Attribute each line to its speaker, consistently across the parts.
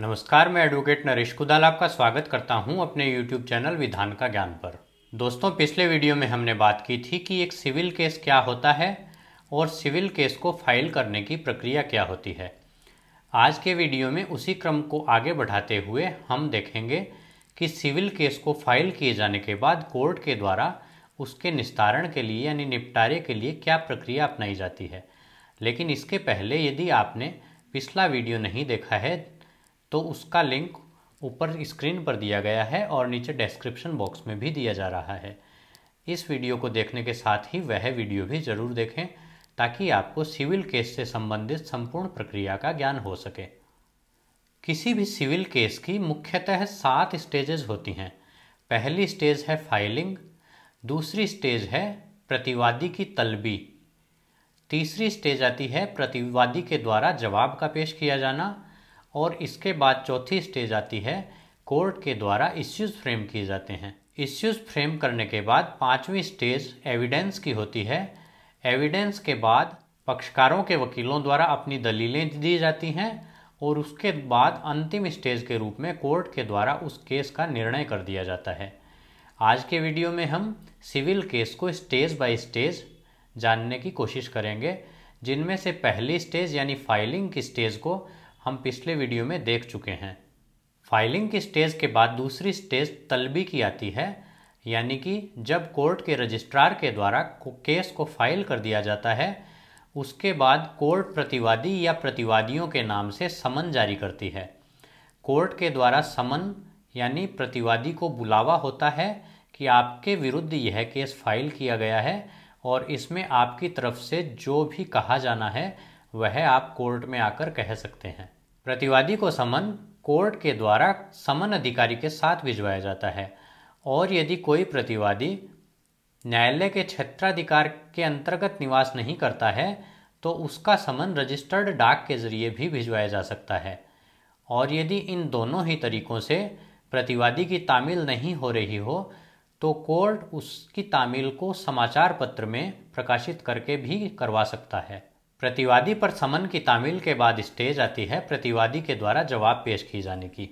Speaker 1: नमस्कार मैं एडवोकेट नरेश कुदाल आपका स्वागत करता हूं अपने यूट्यूब चैनल विधान का ज्ञान पर दोस्तों पिछले वीडियो में हमने बात की थी कि एक सिविल केस क्या होता है और सिविल केस को फाइल करने की प्रक्रिया क्या होती है आज के वीडियो में उसी क्रम को आगे बढ़ाते हुए हम देखेंगे कि सिविल केस को फाइल किए जाने के बाद कोर्ट के द्वारा उसके निस्तारण के लिए यानी निपटारे के लिए क्या प्रक्रिया अपनाई जाती है लेकिन इसके पहले यदि आपने पिछला वीडियो नहीं देखा है तो उसका लिंक ऊपर स्क्रीन पर दिया गया है और नीचे डिस्क्रिप्शन बॉक्स में भी दिया जा रहा है इस वीडियो को देखने के साथ ही वह वीडियो भी ज़रूर देखें ताकि आपको सिविल केस से संबंधित संपूर्ण प्रक्रिया का ज्ञान हो सके किसी भी सिविल केस की मुख्यतः सात स्टेजेस होती हैं पहली स्टेज है फाइलिंग दूसरी स्टेज है प्रतिवादी की तलबी तीसरी स्टेज आती है प्रतिवादी के द्वारा जवाब का पेश किया जाना और इसके बाद चौथी स्टेज आती है कोर्ट के द्वारा इश्यूज फ्रेम किए जाते हैं इश्यूज फ्रेम करने के बाद पांचवी स्टेज एविडेंस की होती है एविडेंस के बाद पक्षकारों के वकीलों द्वारा अपनी दलीलें दी जाती हैं और उसके बाद अंतिम स्टेज के रूप में कोर्ट के द्वारा उस केस का निर्णय कर दिया जाता है आज के वीडियो में हम सिविल केस को स्टेज बाय स्टेज जानने की कोशिश करेंगे जिनमें से पहली स्टेज यानी फाइलिंग की स्टेज को हम पिछले वीडियो में देख चुके हैं फाइलिंग की स्टेज के बाद दूसरी स्टेज तलबी की आती है यानी कि जब कोर्ट के रजिस्ट्रार के द्वारा केस को फाइल कर दिया जाता है उसके बाद कोर्ट प्रतिवादी या प्रतिवादियों के नाम से समन जारी करती है कोर्ट के द्वारा समन यानी प्रतिवादी को बुलावा होता है कि आपके विरुद्ध यह केस फाइल किया गया है और इसमें आपकी तरफ से जो भी कहा जाना है वह आप कोर्ट में आकर कह सकते हैं प्रतिवादी को समन कोर्ट के द्वारा समन अधिकारी के साथ भिजवाया जाता है और यदि कोई प्रतिवादी न्यायालय के क्षेत्राधिकार के अंतर्गत निवास नहीं करता है तो उसका समन रजिस्टर्ड डाक के जरिए भी भिजवाया जा सकता है और यदि इन दोनों ही तरीकों से प्रतिवादी की तामील नहीं हो रही हो तो कोर्ट उसकी तामील को समाचार पत्र में प्रकाशित करके भी करवा सकता है प्रतिवादी पर समन की तामील के बाद स्टेज आती है प्रतिवादी के द्वारा जवाब पेश किए जाने की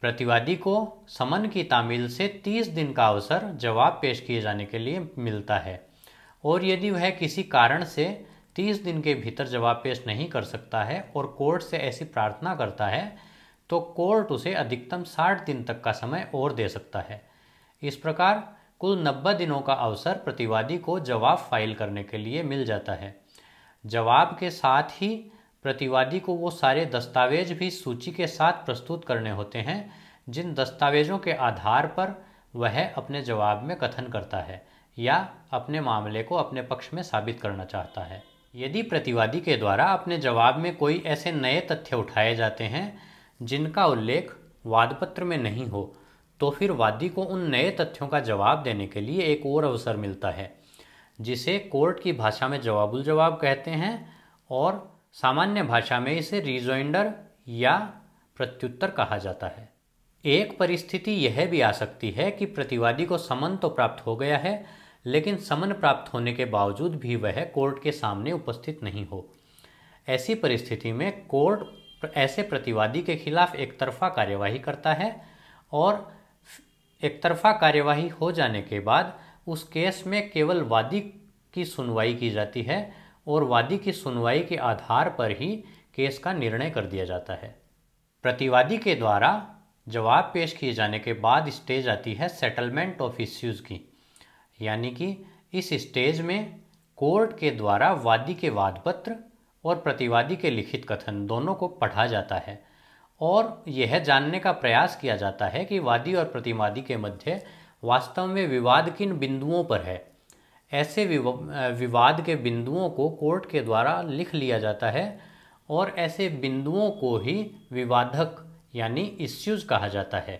Speaker 1: प्रतिवादी को समन की तामील से 30 दिन का अवसर जवाब पेश किए जाने के लिए मिलता है और यदि वह किसी कारण से 30 दिन के भीतर जवाब पेश नहीं कर सकता है और कोर्ट से ऐसी प्रार्थना करता है तो कोर्ट उसे अधिकतम 60 दिन तक का समय और दे सकता है इस प्रकार कुल 90 दिनों का अवसर प्रतिवादी को जवाब फाइल करने के लिए मिल जाता है जवाब के साथ ही प्रतिवादी को वो सारे दस्तावेज भी सूची के साथ प्रस्तुत करने होते हैं जिन दस्तावेजों के आधार पर वह अपने जवाब में कथन करता है या अपने मामले को अपने पक्ष में साबित करना चाहता है यदि प्रतिवादी के द्वारा अपने जवाब में कोई ऐसे नए तथ्य उठाए जाते हैं जिनका उल्लेख वादपत्र में नहीं हो तो फिर वादी को उन नए तथ्यों का जवाब देने के लिए एक और अवसर मिलता है जिसे कोर्ट की भाषा में जवाबुल जवाब कहते हैं और सामान्य भाषा में इसे रिजोइंडर या प्रत्युत्तर कहा जाता है एक परिस्थिति यह भी आ सकती है कि प्रतिवादी को समन तो प्राप्त हो गया है लेकिन समन प्राप्त होने के बावजूद भी वह कोर्ट के सामने उपस्थित नहीं हो ऐसी परिस्थिति में कोर्ट ऐसे प्रतिवादी के खिलाफ एक तरफा कार्यवाही करता है और एक तरफा कार्यवाही हो जाने के बाद उस केस में केवल वादी की सुनवाई की जाती है और वादी की सुनवाई के आधार पर ही केस का निर्णय कर दिया जाता है प्रतिवादी के द्वारा जवाब पेश किए जाने के बाद स्टेज आती है सेटलमेंट ऑफ इश्यूज़ की यानी कि इस स्टेज में कोर्ट के द्वारा वादी के वादपत्र और प्रतिवादी के लिखित कथन दोनों को पढ़ा जाता है और यह जानने का प्रयास किया जाता है कि वादी और प्रतिवादी के मध्य वास्तव में विवाद किन बिंदुओं पर है ऐसे विवाद के बिंदुओं को कोर्ट के द्वारा लिख लिया जाता है और ऐसे बिंदुओं को ही विवादक यानी इश्यूज कहा जाता है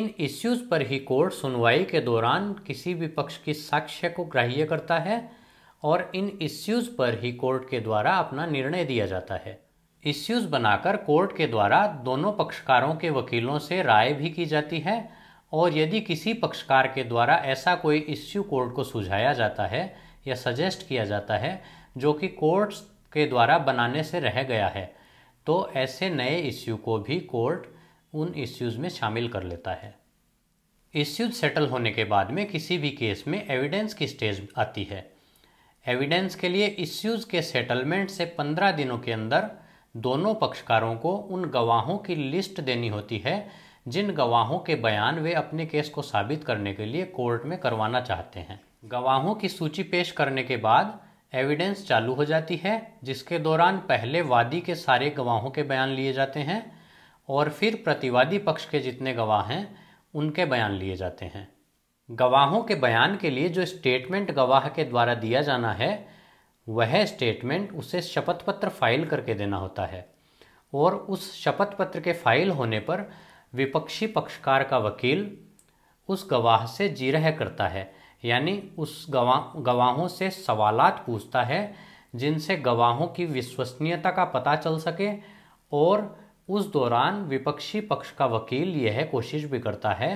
Speaker 1: इन इश्यूज पर ही कोर्ट सुनवाई के दौरान किसी भी पक्ष की साक्ष्य को ग्राह्य करता है और इन इश्यूज पर ही कोर्ट के द्वारा अपना निर्णय दिया जाता है इश्यूज बनाकर कोर्ट के द्वारा दोनों पक्षकारों के वकीलों से राय भी की जाती है और यदि किसी पक्षकार के द्वारा ऐसा कोई इश्यू कोर्ट को सुझाया जाता है या सजेस्ट किया जाता है जो कि कोर्ट्स के द्वारा बनाने से रह गया है तो ऐसे नए इश्यू को भी कोर्ट उन इश्यूज में शामिल कर लेता है इश्यूज सेटल होने के बाद में किसी भी केस में एविडेंस की स्टेज आती है एविडेंस के लिए इश्यूज के सेटलमेंट से पंद्रह दिनों के अंदर दोनों पक्षकारों को उन गवाहों की लिस्ट देनी होती है जिन गवाहों के बयान वे अपने केस को साबित करने के लिए कोर्ट में करवाना चाहते हैं गवाहों की सूची पेश करने के बाद एविडेंस चालू हो जाती है जिसके दौरान पहले वादी के सारे गवाहों के बयान लिए जाते हैं और फिर प्रतिवादी पक्ष के जितने गवाह हैं उनके बयान लिए जाते हैं गवाहों के बयान के लिए जो स्टेटमेंट गवाह के द्वारा दिया जाना है वह स्टेटमेंट उसे शपथ पत्र फाइल करके देना होता है और उस शपथ पत्र के फाइल होने पर विपक्षी पक्षकार का वकील उस गवाह से जिरह करता है यानी उस गवाह गवाहों से सवालात पूछता है जिनसे गवाहों की विश्वसनीयता का पता चल सके और उस दौरान विपक्षी पक्ष का वकील यह कोशिश भी करता है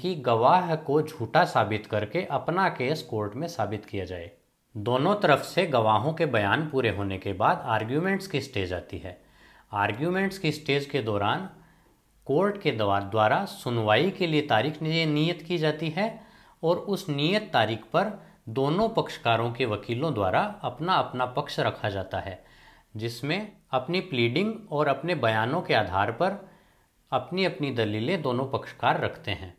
Speaker 1: कि गवाह को झूठा साबित करके अपना केस कोर्ट में साबित किया जाए दोनों तरफ से गवाहों के बयान पूरे होने के बाद आर्ग्यूमेंट्स की स्टेज आती है आर्ग्यूमेंट्स की स्टेज के दौरान कोर्ट के द्वारा सुनवाई के लिए तारीख नियत की जाती है और उस नियत तारीख पर दोनों पक्षकारों के वकीलों द्वारा अपना अपना पक्ष रखा जाता है जिसमें अपनी प्लीडिंग और अपने बयानों के आधार पर अपनी अपनी दलीलें दोनों पक्षकार रखते हैं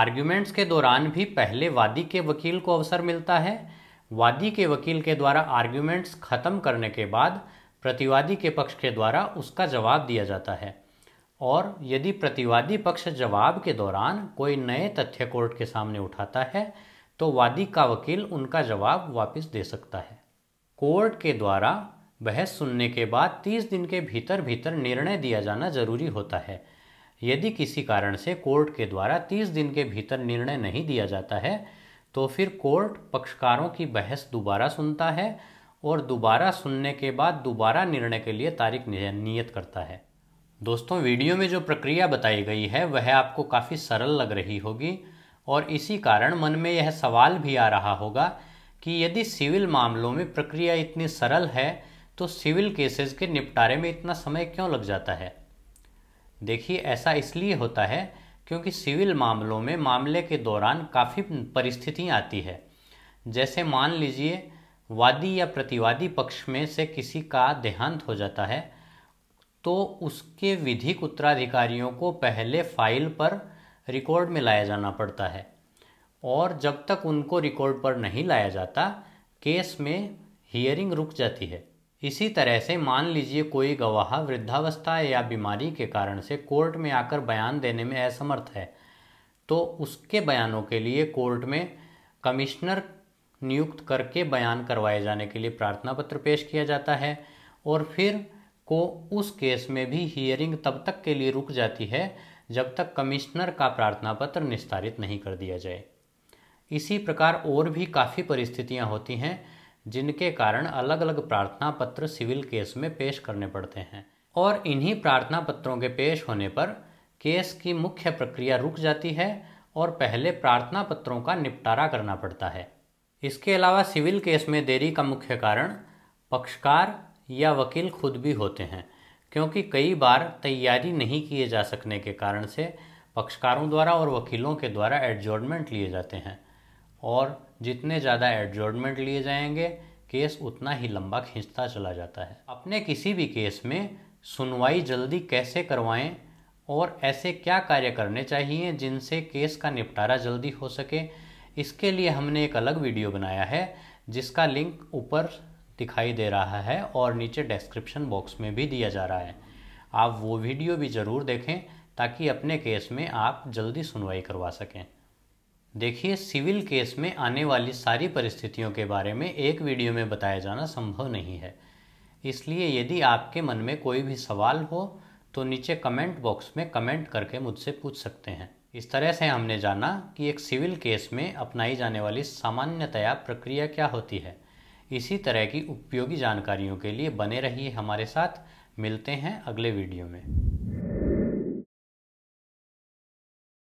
Speaker 1: आर्ग्यूमेंट्स के दौरान भी पहले वादी के वकील को अवसर मिलता है वादी के वकील के द्वारा आर्ग्यूमेंट्स खत्म करने के बाद प्रतिवादी के पक्ष के द्वारा उसका जवाब दिया जाता है और यदि प्रतिवादी पक्ष जवाब के दौरान कोई नए तथ्य कोर्ट के सामने उठाता है तो वादी का वकील उनका जवाब वापस दे सकता है कोर्ट के द्वारा बहस सुनने के बाद 30 दिन के भीतर भीतर निर्णय दिया जाना जरूरी होता है यदि किसी कारण से कोर्ट के द्वारा 30 दिन के भीतर निर्णय नहीं दिया जाता है तो फिर कोर्ट पक्षकारों की बहस दोबारा सुनता है और दोबारा सुनने के बाद दोबारा निर्णय के लिए तारीख नियत करता है दोस्तों वीडियो में जो प्रक्रिया बताई गई है वह आपको काफ़ी सरल लग रही होगी और इसी कारण मन में यह सवाल भी आ रहा होगा कि यदि सिविल मामलों में प्रक्रिया इतनी सरल है तो सिविल केसेस के निपटारे में इतना समय क्यों लग जाता है देखिए ऐसा इसलिए होता है क्योंकि सिविल मामलों में मामले के दौरान काफ़ी परिस्थितियाँ आती है जैसे मान लीजिए वादी या प्रतिवादी पक्ष में से किसी का देहांत हो जाता है तो उसके विधिक उत्तराधिकारियों को पहले फाइल पर रिकॉर्ड में लाया जाना पड़ता है और जब तक उनको रिकॉर्ड पर नहीं लाया जाता केस में हियरिंग रुक जाती है इसी तरह से मान लीजिए कोई गवाह वृद्धावस्था या बीमारी के कारण से कोर्ट में आकर बयान देने में असमर्थ है तो उसके बयानों के लिए कोर्ट में कमिश्नर नियुक्त करके बयान करवाए जाने के लिए प्रार्थना पत्र पेश किया जाता है और फिर को उस केस में भी हियरिंग तब तक के लिए रुक जाती है जब तक कमिश्नर का प्रार्थना पत्र निस्तारित नहीं कर दिया जाए इसी प्रकार और भी काफ़ी परिस्थितियां होती हैं जिनके कारण अलग अलग प्रार्थना पत्र सिविल केस में पेश करने पड़ते हैं और इन्हीं प्रार्थना पत्रों के पेश होने पर केस की मुख्य प्रक्रिया रुक जाती है और पहले प्रार्थना पत्रों का निपटारा करना पड़ता है इसके अलावा सिविल केस में देरी का मुख्य कारण पक्षकार या वकील खुद भी होते हैं क्योंकि कई बार तैयारी नहीं किए जा सकने के कारण से पक्षकारों द्वारा और वकीलों के द्वारा एडजोर्टमेंट लिए जाते हैं और जितने ज़्यादा एडजर्नमेंट लिए जाएंगे केस उतना ही लंबा खींचता चला जाता है अपने किसी भी केस में सुनवाई जल्दी कैसे करवाएं और ऐसे क्या कार्य करने चाहिए जिनसे केस का निपटारा जल्दी हो सके इसके लिए हमने एक अलग वीडियो बनाया है जिसका लिंक ऊपर दिखाई दे रहा है और नीचे डिस्क्रिप्शन बॉक्स में भी दिया जा रहा है आप वो वीडियो भी ज़रूर देखें ताकि अपने केस में आप जल्दी सुनवाई करवा सकें देखिए सिविल केस में आने वाली सारी परिस्थितियों के बारे में एक वीडियो में बताया जाना संभव नहीं है इसलिए यदि आपके मन में कोई भी सवाल हो तो नीचे कमेंट बॉक्स में कमेंट करके मुझसे पूछ सकते हैं इस तरह से हमने जाना कि एक सिविल केस में अपनाई जाने वाली सामान्यतया प्रक्रिया क्या होती है इसी तरह की उपयोगी जानकारियों के लिए बने रहिए हमारे साथ मिलते हैं अगले वीडियो में